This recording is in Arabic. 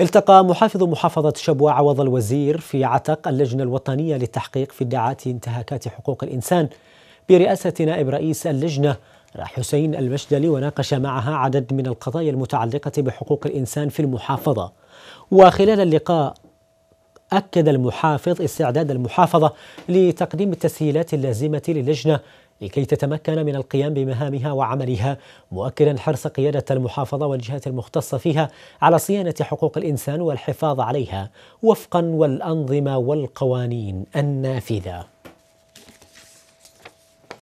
التقى محافظ محافظة شبوة عوض الوزير في عتق اللجنة الوطنية للتحقيق في ادعاءات انتهاكات حقوق الإنسان برئاسة نائب رئيس اللجنة حسين المشدلي وناقش معها عدد من القضايا المتعلقة بحقوق الإنسان في المحافظة وخلال اللقاء أكد المحافظ استعداد المحافظة لتقديم التسهيلات اللازمة للجنة لكي تتمكن من القيام بمهامها وعملها مؤكدا حرص قيادة المحافظة والجهات المختصة فيها على صيانة حقوق الإنسان والحفاظ عليها وفقا والأنظمة والقوانين النافذة